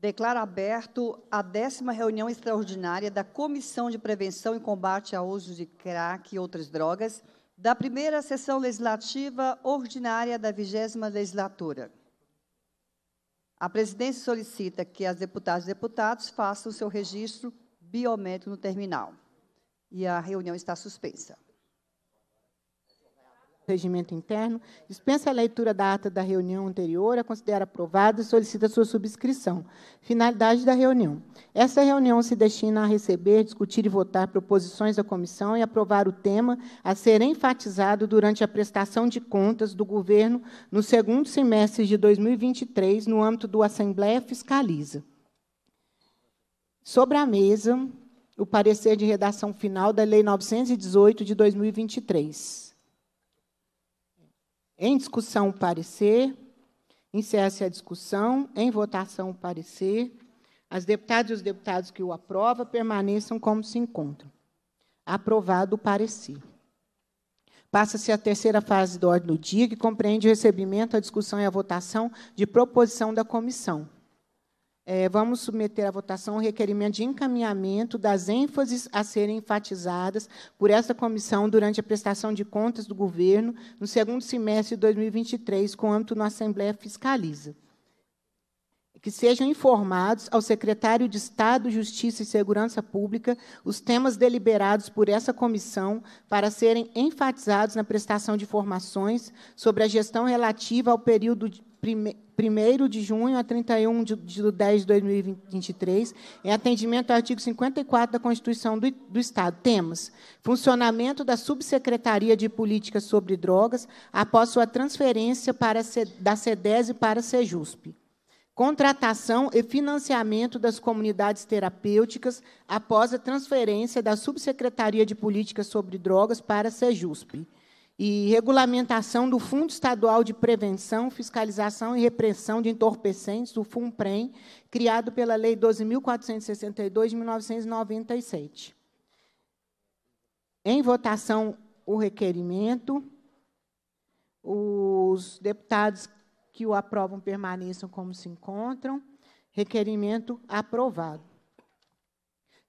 Declaro aberto a décima reunião extraordinária da Comissão de Prevenção e Combate ao Uso de Crack e Outras Drogas, da primeira sessão legislativa ordinária da vigésima legislatura. A presidência solicita que as deputadas e deputados façam seu registro biométrico no terminal. E a reunião está suspensa. Regimento Interno, dispensa a leitura da ata da reunião anterior, a é considera aprovada e solicita sua subscrição. Finalidade da reunião. Essa reunião se destina a receber, discutir e votar proposições da comissão e aprovar o tema a ser enfatizado durante a prestação de contas do governo no segundo semestre de 2023, no âmbito do Assembleia Fiscaliza. Sobre a mesa, o parecer de redação final da Lei 918 de 2023. Em discussão, o parecer. Encerra-se a discussão. Em votação, o parecer. As deputadas e os deputados que o aprovam permaneçam como se encontram. Aprovado o parecer. Passa-se a terceira fase da ordem do dia, que compreende o recebimento, a discussão e a votação de proposição da comissão é, vamos submeter à votação o requerimento de encaminhamento das ênfases a serem enfatizadas por esta comissão durante a prestação de contas do governo no segundo semestre de 2023, com âmbito na Assembleia Fiscaliza que sejam informados ao secretário de Estado, Justiça e Segurança Pública os temas deliberados por essa comissão para serem enfatizados na prestação de informações sobre a gestão relativa ao período de, 1 de junho a 31 de, de 10 de 2023, em atendimento ao artigo 54 da Constituição do, do Estado. Temos funcionamento da Subsecretaria de Política sobre Drogas após sua transferência para, da SEDESI para a SEJUSP contratação e financiamento das comunidades terapêuticas após a transferência da Subsecretaria de Políticas sobre Drogas para a SEJUSP e regulamentação do Fundo Estadual de Prevenção, Fiscalização e Repressão de Entorpecentes, o FUNPREM, criado pela Lei 12.462, de 1997. Em votação, o requerimento. Os deputados que o aprovam permaneçam como se encontram. Requerimento aprovado.